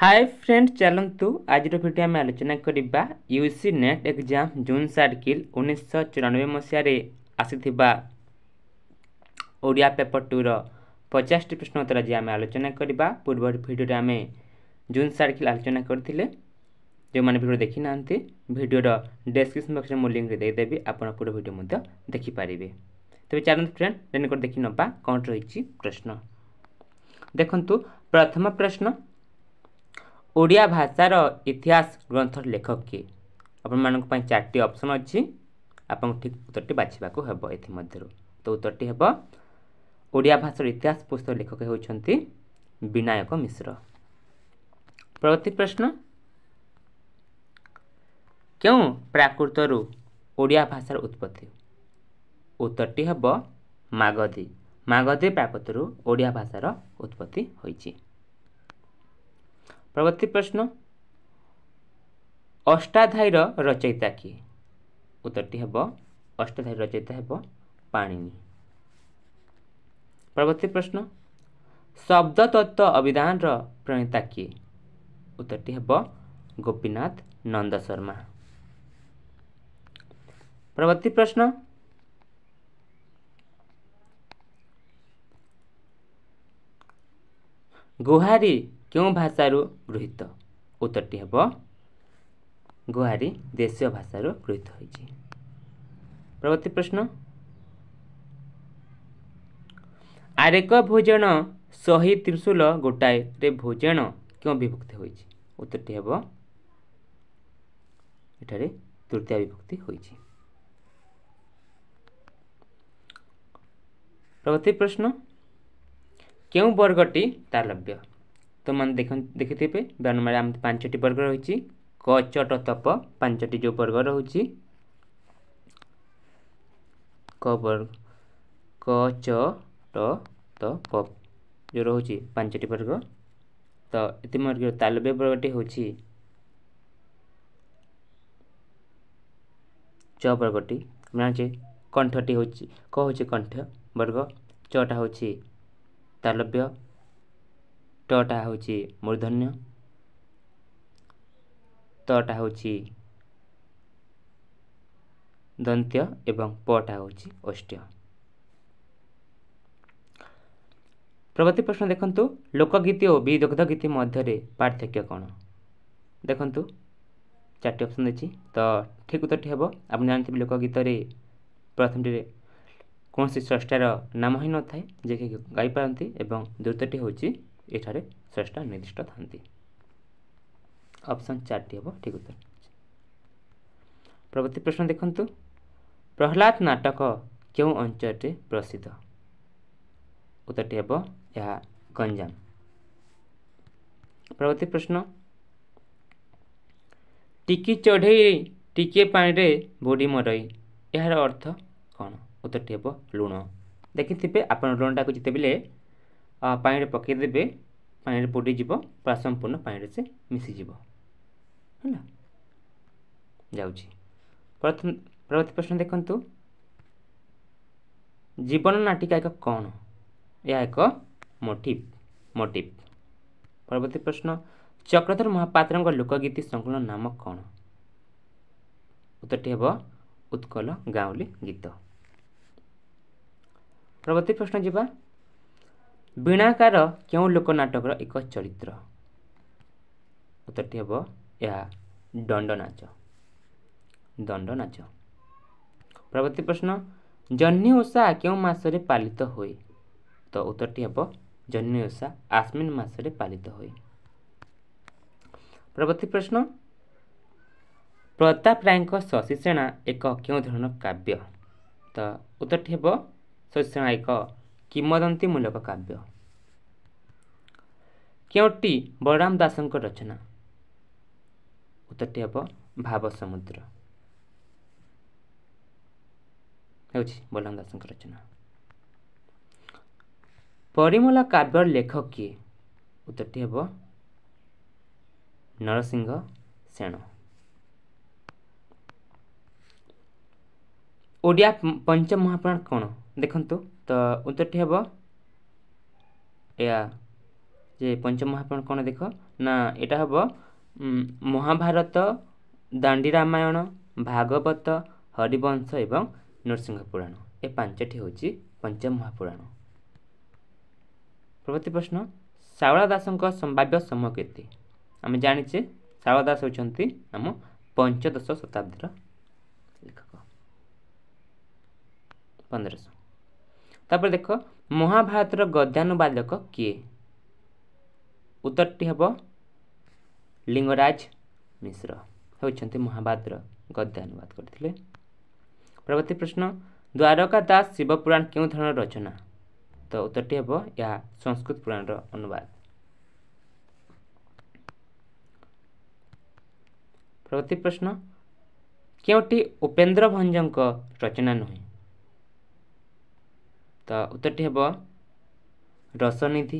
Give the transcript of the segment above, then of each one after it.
high friend ଚାଲନ୍ତୁ ଆଜିର video ଆମେ ଆଲୋଚନା କରିବା U C NET exam June circle ଉଣେଇଶହ ଚଉରାନବେ ମସିହାରେ ଆସିଥିବା ଓଡ଼ିଆ ପେପର ଟୁର ପଚାଶଟି ପ୍ରଶ୍ନ ଉତ୍ତର ଆଜି ଆମେ ଆଲୋଚନା କରିବା ପୂର୍ବ ଭିଡ଼ିଓରେ ଆମେ ଜୁନ୍ ସାର୍କିଲ୍ ଆଲୋଚନା କରିଥିଲେ ଯେଉଁମାନେ ଭିଡ଼ିଓ ଦେଖିନାହାନ୍ତି ଭିଡ଼ିଓର ଡେସ୍କ୍ରିପସନ୍ ବକ୍ସରେ ମୁଁ ଲିଙ୍କରେ ଦେଇଦେବି ଆପଣ ପୁରା ଭିଡ଼ିଓ ମଧ୍ୟ ଦେଖିପାରିବେ ତେବେ ଚାଲନ୍ତୁ ଫ୍ରେଣ୍ଡ ଡେନ୍ କରି ଦେଖିନେବା କ'ଣ ରହିଛି ପ୍ରଶ୍ନ ଦେଖନ୍ତୁ ପ୍ରଥମ ପ୍ରଶ୍ନ ଓଡ଼ିଆ ଭାଷାର ଇତିହାସ ଗ୍ରନ୍ଥର ଲେଖକ କିଏ ଆପଣମାନଙ୍କ ପାଇଁ ଚାରିଟି ଅପସନ୍ ଅଛି ଆପଣଙ୍କୁ ଠିକ୍ ଉତ୍ତରଟି ବାଛିବାକୁ ହେବ ଏଥିମଧ୍ୟରୁ ତ ଉତ୍ତରଟି ହେବ ଓଡ଼ିଆ ଭାଷାର ଇତିହାସ ପୁସ୍ତକ ଲେଖକ ହେଉଛନ୍ତି ବିନାୟକ ମିଶ୍ର ପ୍ରଗତି ପ୍ରଶ୍ନ କେଉଁ ପ୍ରାକୃତରୁ ଓଡ଼ିଆ ଭାଷାର ଉତ୍ପତ୍ତି ଉତ୍ତରଟି ହେବ ମାଗଧୀ ମାଗଧୀ ପ୍ରାକୃତରୁ ଓଡ଼ିଆ ଭାଷାର ଉତ୍ପତ୍ତି ହୋଇଛି प्रवृत्ति प्रश्न अष्टाध्यायी रचयिता किए उत्तरटी हम अष्टाध्यायी रचयिता हम पाणिनी प्रवृत्ति प्रश्न शब्द तत्व अभिधान रणीता किए उत्तरटी हम गोपीनाथ नंद शर्मा प्रवृत्ति प्रश्न ଗୁହାରି କେଉଁ ଭାଷାରୁ ଗୃହୀତ ଉତ୍ତରଟି ହେବ ଗୁହାରି ଦେଶୀୟ ଭାଷାରୁ ଗୃହୀତ ହୋଇଛି ପରବର୍ତ୍ତୀ ପ୍ରଶ୍ନ ଆରେକ ଭୋଜନ ଶହୀ ତ୍ରିଶୂଳ ଗୋଟାଏରେ ଭୋଜନ କେଉଁ ବିଭକ୍ତି ହୋଇଛି ଉତ୍ତରଟି ହେବ ଏଠାରେ ତୃତୀୟ ବିଭକ୍ତି ହୋଇଛି ପରବର୍ତ୍ତୀ ପ୍ରଶ୍ନ क्यों बर्गटी तार लभ्य तो मैंने देख देखिथे बनमे आम पांचटी बर्ग रही क कचट तप पांचटी जो बर्ग रही कवर्ग कच टप जो रोच पांचटी वर्ग तो इतम तालव्य वर्गटी हूँ च वर्गटी जानचे कंठटी हूँ कौच कंठ वर्ग चटा हूँ ତାଲବ୍ୟ ଟଟା ହେଉଛି ମୂର୍ଧନ୍ୟ ତଟା ହେଉଛି ଦନ୍ତ୍ୟ ଏବଂ ପଟା ହେଉଛି ଓଷ୍ଟ୍ୟ ପରବର୍ତ୍ତୀ ପ୍ରଶ୍ନ ଦେଖନ୍ତୁ ଲୋକଗୀତି ଓ ବିଦଗ୍ଧ ଗୀତି ମଧ୍ୟରେ ପାର୍ଥକ୍ୟ କ'ଣ ଦେଖନ୍ତୁ ଚାରଟି ଅପସନ୍ ଦେଇଛି ତ ଠିକ୍ ଉତ୍ତରଟି ହେବ ଆପଣ ଜାଣିଥିବେ ଲୋକଗୀତରେ ପ୍ରଥମଟିରେ କୌଣସି ସ୍ରଷ୍ଟାର ନାମ ହିଁ ନଥାଏ ଯିଏକି ଗାଇପାରନ୍ତି ଏବଂ ଦ୍ରୁତଟି ହେଉଛି ଏଠାରେ ସ୍ରଷ୍ଟା ନିର୍ଦ୍ଦିଷ୍ଟ ଥାନ୍ତି ଅପସନ୍ ଚାରିଟି ହେବ ଠିକ୍ ଉତ୍ତର ପରବର୍ତ୍ତୀ ପ୍ରଶ୍ନ ଦେଖନ୍ତୁ ପ୍ରହ୍ଲାଦ ନାଟକ କେଉଁ ଅଞ୍ଚଳରେ ପ୍ରସିଦ୍ଧ ଉତ୍ତରଟି ହେବ ଏହା ଗଞ୍ଜାମ ପରବର୍ତ୍ତୀ ପ୍ରଶ୍ନ ଟିକି ଚଢ଼େଇ ଟିକିଏ ପାଣିରେ ବୁଡ଼ି ମରଇ ଏହାର ଅର୍ଥ କ'ଣ ଉତ୍ତରଟି ହେବ ଲୁଣ ଦେଖିଥିବେ ଆପଣ ଲୁଣଟାକୁ ଯେତେବେଳେ ପାଣିରେ ପକାଇଦେବେ ପାଣିରେ ପୋଡ଼ିଯିବ ପୁରା ସମ୍ପୂର୍ଣ୍ଣ ପାଣିରେ ସେ ମିଶିଯିବ ହେଲା ଯାଉଛି ପରବର୍ତ୍ତୀ ପ୍ରଶ୍ନ ଦେଖନ୍ତୁ ଜୀବନ ନାଟିକା ଏକ କ'ଣ ଏହା ଏକ ମୋଟିଭ୍ ମୋଟିଭ୍ ପରବର୍ତ୍ତୀ ପ୍ରଶ୍ନ ଚକ୍ରଧର ମହାପାତ୍ରଙ୍କ ଲୋକଗୀତି ସଂକଳନ ନାମ କ'ଣ ଉତ୍ତରଟି ହେବ ଉତ୍କଳ ଗାଉଁଲି ଗୀତ ପରବର୍ତ୍ତୀ ପ୍ରଶ୍ନ ଯିବା ବୀଣାକାର କେଉଁ ଲୋକନାଟକର ଏକ ଚରିତ୍ର ଉତ୍ତରଟି ହେବ ଏହା ଦଣ୍ଡନାଚ ଦଣ୍ଡନାଚ ପରବର୍ତ୍ତୀ ପ୍ରଶ୍ନ ଜହ୍ନି ଓଷା କେଉଁ ମାସରେ ପାଳିତ ହୁଏ ତ ଉତ୍ତରଟି ହେବ ଜହ୍ନି ଓଷା ଆଶ୍ମିନ ମାସରେ ପାଳିତ ହୁଏ ପରବର୍ତ୍ତୀ ପ୍ରଶ୍ନ ପ୍ରତାପ ରାୟଙ୍କ ଶଶିସେଣା ଏକ କେଉଁ ଧରଣର କାବ୍ୟ ତ ଉତ୍ତରଟି ହେବ ସତ୍ୟଣା ଏକ କିମ୍ବଦନ୍ତୀମୂଳକ କାବ୍ୟ କେଉଁଟି ବଳରାମ ଦାସଙ୍କ ରଚନା ଉତ୍ତରଟି ହେବ ଭାବ ସମୁଦ୍ର ହେଉଛି ବଳରାମ ଦାସଙ୍କ ରଚନା ପରିମଳା କାବ୍ୟର ଲେଖକ କିଏ ଉତ୍ତରଟି ହେବ ନରସିଂହ ସେଣ ଓଡ଼ିଆ ପଞ୍ଚମହାପୁରାଣ କ'ଣ ଦେଖନ୍ତୁ ତ ଉତ୍ତରଟି ହେବ ଏହା ଯେ ପଞ୍ଚମ ଆପଣ କ'ଣ ଦେଖ ନା ଏଇଟା ହେବ ମହାଭାରତ ଦାଣ୍ଡି ରାମାୟଣ ଭାଗବତ ହରିବଂଶ ଏବଂ ନୃସିଂହ ପୁରାଣ ଏ ପାଞ୍ଚଟି ହେଉଛି ପଞ୍ଚମ ମହାପୁରାଣ ପ୍ରବର୍ତ୍ତୀ ପ୍ରଶ୍ନ ଶାରଳା ଦାସଙ୍କ ସମ୍ଭାବ୍ୟ ସମୟ କେତେ ଆମେ ଜାଣିଛେ ଶାରଳା ଦାସ ହେଉଛନ୍ତି ଆମ ପଞ୍ଚଦଶ ଶତାବ୍ଦୀର ଲେଖକ ପନ୍ଦରଶହ तापर देख महाभारत गद्यानुवादक किए उत्तर हम लिंगराज मिश्र होती महाभारत गद्यानुवाद करते परवर्त प्रश्न द्वारका दास शिवपुराण क्यों धरण रचना तो उत्तर हम यह संस्कृत पुराण अनुवाद परवर्त प्रश्न क्योंटी उपेन्द्र भंज रचना नुहे ତ ଉତ୍ତରଟି ହେବ ରସନୀତି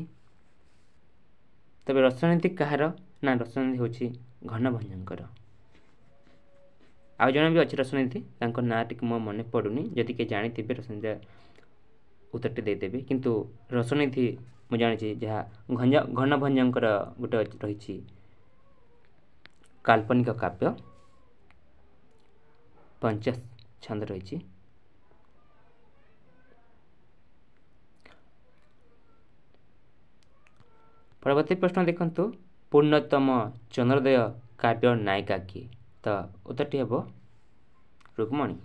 ତେବେ ରସନୀତି କାହାର ନା ରସନୀତି ହେଉଛି ଘନଭଞ୍ଜଙ୍କର ଆଉ ଜଣେ ବି ଅଛି ରସନୀତି ତାଙ୍କ ନାଁ ଟିକେ ମୋ ମନେ ପଡ଼ୁନି ଯଦି କିଏ ଜାଣିଥିବେ ରସନୀତି ଉତ୍ତରଟି ଦେଇଦେବେ କିନ୍ତୁ ରସନୀତି ମୁଁ ଜାଣିଛି ଯାହା ଘଞ୍ଜ ଘନଭଞ୍ଜଙ୍କର ଗୋଟେ ରହିଛି କାଳ୍ପନିକ କାବ୍ୟ ପଞ୍ଚାଶ ଛନ୍ଦ ରହିଛି ପରବର୍ତ୍ତୀ ପ୍ରଶ୍ନ ଦେଖନ୍ତୁ ପୂର୍ଣ୍ଣତମ ଚନ୍ଦ୍ରୋଦୟ କାବ୍ୟ ନାୟିକା କିଏ ତ ଉତ୍ତରଟି ହେବ ରୁକ୍ମଣୀ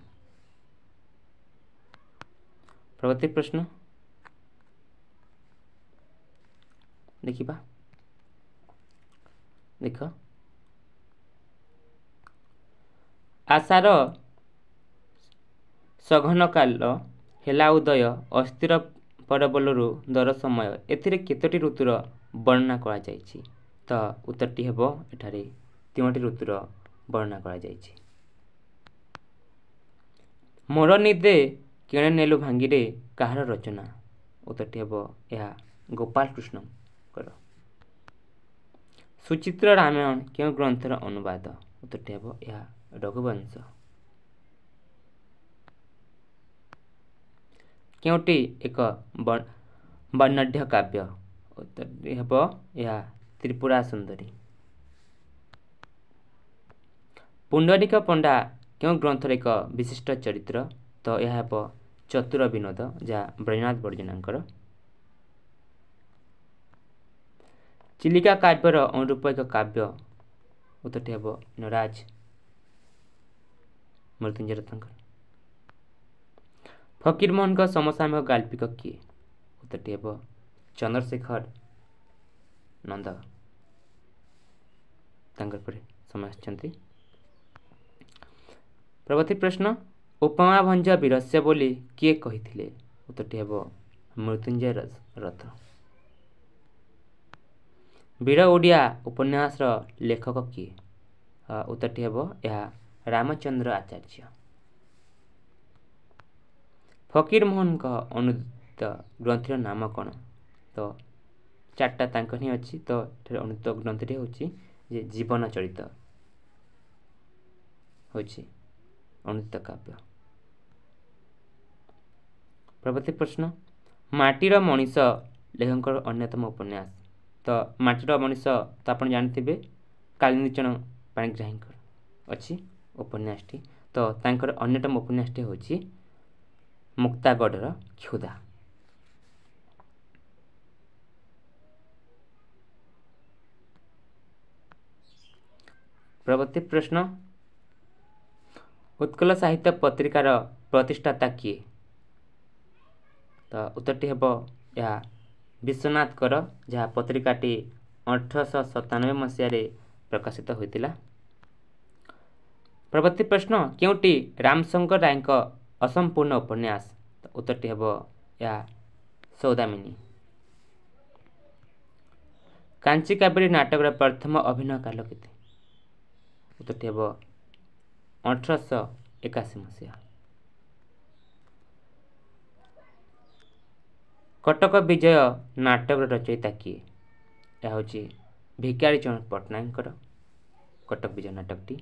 ପରବର୍ତ୍ତୀ ପ୍ରଶ୍ନ ଦେଖିବା ଦେଖ ଆଶାର ସଘନ କାଲ ହେଲା ଉଦୟ ଅସ୍ଥିର ପରବଲରୁ ଦର ସମୟ ଏଥିରେ କେତୋଟି ଋତୁର ବର୍ଣ୍ଣନା କରାଯାଇଛି ତ ଉତ୍ତରଟି ହେବ ଏଠାରେ ତିନୋଟି ଋତୁର ବର୍ଣ୍ଣନା କରାଯାଇଛି ମୋର ନିଦେ କିଣେ ନେଲୁ ଭାଙ୍ଗିରେ କାହାର ରଚନା ଉତ୍ତରଟି ହେବ ଏହା ଗୋପାଳ କୃଷ୍ଣଙ୍କର ସୁଚିତ୍ର ରାମାୟଣ କେଉଁ ଗ୍ରନ୍ଥର ଅନୁବାଦ ଉତ୍ତରଟି ହେବ ଏହା ରଘୁବଂଶ କେଉଁଟି ଏକ ବର୍ଣ୍ଣାଢ଼୍ୟ କାବ୍ୟ ଉତ୍ତରଟି ହେବ ଏହା ତ୍ରିପୁରା ସୁନ୍ଦରୀ ପୁଣ୍ଡରିକ ପଣ୍ଡା କେଉଁ ଗ୍ରନ୍ଥର ଏକ ବିଶିଷ୍ଟ ଚରିତ୍ର ତ ଏହା ହେବ ଚତୁର ବିନୋଦ ଯାହା ବ୍ରଜନାଥ ବର୍ଜେନାଙ୍କର ଚିଲିକା କାବ୍ୟର ଅନୁରୂପ ଏକ କାବ୍ୟ ଉତ୍ତରଟି ହେବ ନରାଜ ମୃତ୍ୟୁଞ୍ଜୟ ରଥଙ୍କର ଫକୀରମୋହନଙ୍କ ସମସାମୟିକ ଗାଳ୍ପିକ କିଏ ଉତ୍ତରଟି ହେବ चंद्रशेखर नंद समय आवर्ती प्रश्न उपमा भंज विरस्य बोली किए कही उत्तरटी हे मृत्युंजय रथ वीर ओडिया उपन्यास लेखक किए उत्तरटी हे यहाँ रामचंद्र आचार्य फकीरमोहन अनुदित ग्रंथर नाम कौन ତ ଚାରିଟା ତାଙ୍କ ହିଁ ଅଛି ତ ଏଠାରେ ଅନୁକ୍ତ ଗ୍ରନ୍ଥିଟି ହେଉଛି ଯେ ଜୀବନ ଚଳିତ ହେଉଛି ଅନୁକ୍ତ କାବ୍ୟ ପରବର୍ତ୍ତୀ ପ୍ରଶ୍ନ ମାଟିର ମଣିଷ ଲେଖକଙ୍କର ଅନ୍ୟତମ ଉପନ୍ୟାସ ତ ମାଟିର ମଣିଷ ତ ଆପଣ ଜାଣିଥିବେ କାଳିନ୍ଦୀଚରଣ ପାଣିଗ୍ରାହୀଙ୍କର ଅଛି ଉପନ୍ୟାସଟି ତ ତାଙ୍କର ଅନ୍ୟତମ ଉପନ୍ୟାସଟି ହେଉଛି ମୁକ୍ତାଗଡ଼ର କ୍ଷୁଦା ପରବର୍ତ୍ତୀ ପ୍ରଶ୍ନ ଉତ୍କଳ ସାହିତ୍ୟ ପତ୍ରିକାର ପ୍ରତିଷ୍ଠାତା କିଏ ତ ଉତ୍ତରଟି ହେବ ଏହା ବିଶ୍ୱନାଥଙ୍କର ଯାହା ପତ୍ରିକାଟି ଅଠରଶହ ସତାନବେ ମସିହାରେ ପ୍ରକାଶିତ ହୋଇଥିଲା ପରବର୍ତ୍ତୀ ପ୍ରଶ୍ନ କେଉଁଟି ରାମଶଙ୍କର ରାୟଙ୍କ ଅସମ୍ପୂର୍ଣ୍ଣ ଉପନ୍ୟାସ ଉତ୍ତରଟି ହେବ ଏହା ସୌଦାମିନୀ କାଞ୍ଚି କାବେରୀ ନାଟକର ପ୍ରଥମ ଅଭିନୟ କାଲ କେତେ କେତେ ହେବ ଅଠରଶହ ଏକାଅଶୀ ମସିହା କଟକ ବିଜୟ ନାଟକର ରଚୟିତା କିଏ ଏହା ହେଉଛି ଭିକାରୀ ଚରଣ ପଟ୍ଟନାୟକଙ୍କର କଟକ ବିଜୟ ନାଟକଟି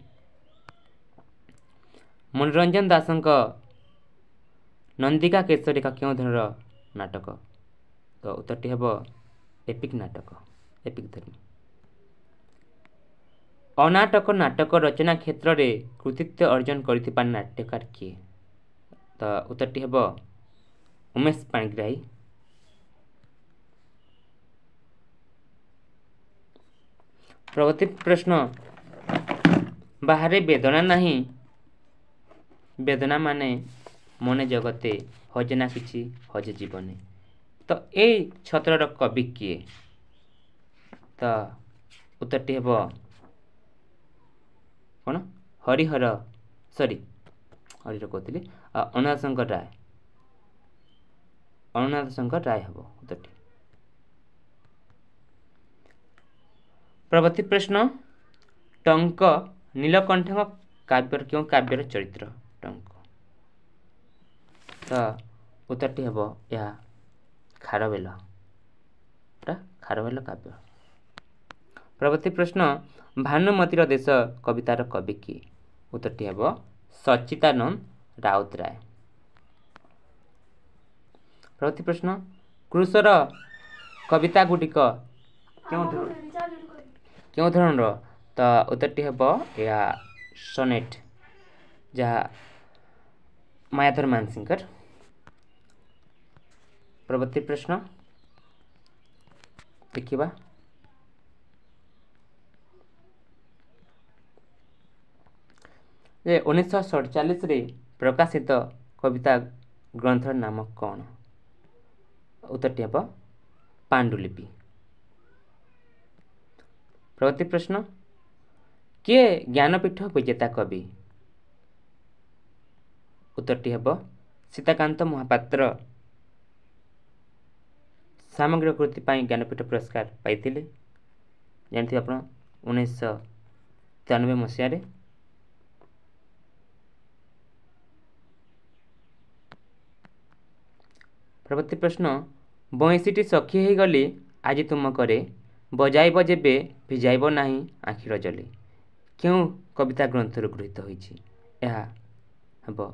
ମନୋରଞ୍ଜନ ଦାସଙ୍କ ନନ୍ଦିକା କେଶରୀକା କେଉଁ ଧରଣର ନାଟକ ତ ଉତ୍ତରଟି ହେବ ଏପିକ୍ ନାଟକ ଏପିକ୍ ଧର୍ମୀ অনাটক নাটক রচনা ক্ষেত্রে কৃতিত্ব অর্জন করে নাট্যকার কি তো উত্তরটি হব উমেশ পাণিগ্রাহী প্রগতি প্রশ্ন বাহারে বেদনা না বেদনা মানে মনে জগতে হজে না কিছু হজে জীবনে তো এই ছত্রর কবি কি ତ ଉତ୍ତରଟି ହେବ କ'ଣ ହରିହର ସରି ହରିହର କହୁଥିଲି ଅନାଥ ଶଙ୍କର ରାୟ ଅନାଥ ଶଙ୍କର ରାୟ ହେବ ଉତ୍ତରଟି ପ୍ରବର୍ତ୍ତୀ ପ୍ରଶ୍ନ ଟଙ୍କ ନୀଳକଣ୍ଠଙ୍କ କାବ୍ୟର କେଉଁ କାବ୍ୟର ଚରିତ୍ର ଟଙ୍କ ତ ଉତ୍ତରଟି ହେବ ଏହା ଖାରବେଲ ଖାରବେଲ କାବ୍ୟ प्रवर्ती प्रश्न भानुमति र देश कवित र कवि कि उत्तरटी हे सचितानन्द राय प्रवर्ती प्रश्न कृषर कविता गुडिक केही धर त उत्तर टी यहाँ सोनेट जहाधर मान्सिङ्कर प्रवर्ती प्रश्न देखि ଯେ ଉଣେଇଶହ ସଡ଼ଚାଳିଶରେ ପ୍ରକାଶିତ କବିତା ଗ୍ରନ୍ଥର ନାମ କ'ଣ ଉତ୍ତରଟି ହେବ ପାଣ୍ଡୁଲିପି ପ୍ରଗତି ପ୍ରଶ୍ନ କିଏ ଜ୍ଞାନପୀଠ ବିଜେତା କବି ଉତ୍ତରଟି ହେବ ସୀତାକାନ୍ତ ମହାପାତ୍ର ସାମଗ୍ରୀ କୃତି ପାଇଁ ଜ୍ଞାନପୀଠ ପୁରସ୍କାର ପାଇଥିଲେ ଜାଣିଥିବେ ଆପଣ ଉଣେଇଶହ ତେୟାନବେ ମସିହାରେ ପରବର୍ତ୍ତୀ ପ୍ରଶ୍ନ ବଇଁଶୀଟି ସଖୀ ହୋଇଗଲି ଆଜି ତୁମ କରେ ବଜାଇବ ଯେବେ ଭିଜାଇବ ନାହିଁ ଆଖିର ଜଲି କେଉଁ କବିତା ଗ୍ରନ୍ଥରୁ ଗୃହୀତ ହୋଇଛି ଏହା ହେବ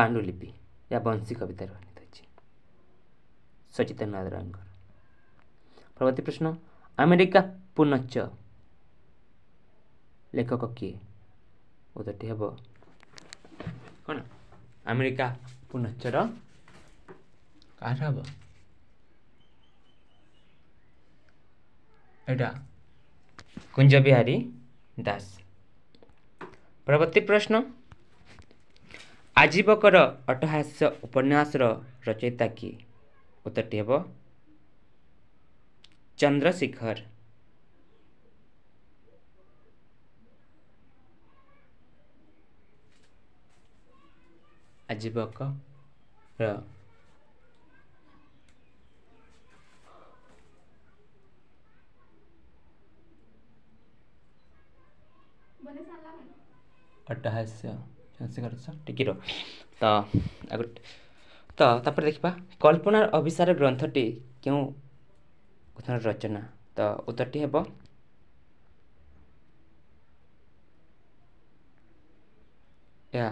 ପାଣ୍ଡୁଲିପି ଏହା ବଂଶୀ କବିତାରୁ ଅନିତ ହୋଇଛି ସଚେତନ ରାୟଙ୍କର ପରବର୍ତ୍ତୀ ପ୍ରଶ୍ନ ଆମେରିକା ପୁନଚ ଲେଖକ କିଏ ଉତ୍ତରଟି ହେବ କ'ଣ ଆମେରିକା पुन कहा एउ बिहारी दास परवर्ती प्रश्न आजीवक र अट्टास्य उपन्यास रचयिता कि उत्तर टी चन्द्रशेखर आजीवक बक अट्ठाश तो, तो देखा कल्पनार अभिसार ग्रंथटी क्यों रचना तो उत्तर टी हम या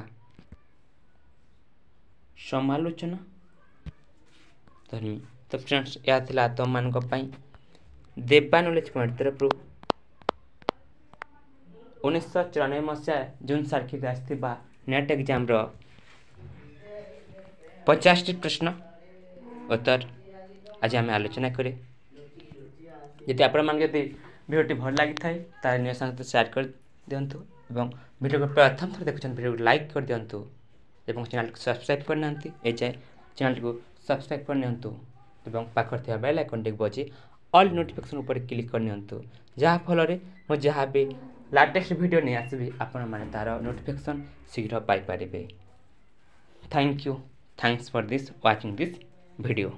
समालोचना तो फ्रेंड्स यह थी तुम मानी देवानुलेज पॉइंट तरफ उन्नीस चौरानबे मसीह जून तारखिक आट एग्जाम पचास टी प्रश्न उत्तर आज आम आलोचना करे जी आप भिडियोटी भल लगी थाए तो निर्देश कर दिंतु और भिडियो प्रथम थर देखते भिडियो लाइक कर दिंतु ଏବଂ ଚ୍ୟାନେଲ୍କୁ ସବସ୍କ୍ରାଇବ୍ କରିନାହାନ୍ତି ଏଯାଏଁ ଚ୍ୟାନେଲ୍କୁ ସବସ୍କ୍ରାଇବ୍ କରିନିଅନ୍ତୁ ଏବଂ ପାଖରେ ଥିବା ବେଲ୍ ଆଇକନ୍ଟିକୁ ବଜେଇ ଅଲ୍ ନୋଟିଫିକେସନ୍ ଉପରେ କ୍ଲିକ୍ କରିନିଅନ୍ତୁ ଯାହାଫଳରେ ମୁଁ ଯାହା ବି ଲାଟେଷ୍ଟ ଭିଡ଼ିଓ ନେଇ ଆସିବି ଆପଣମାନେ ତା'ର ନୋଟିଫିକେସନ୍ ଶୀଘ୍ର ପାଇପାରିବେ thank you thanks for this watching this video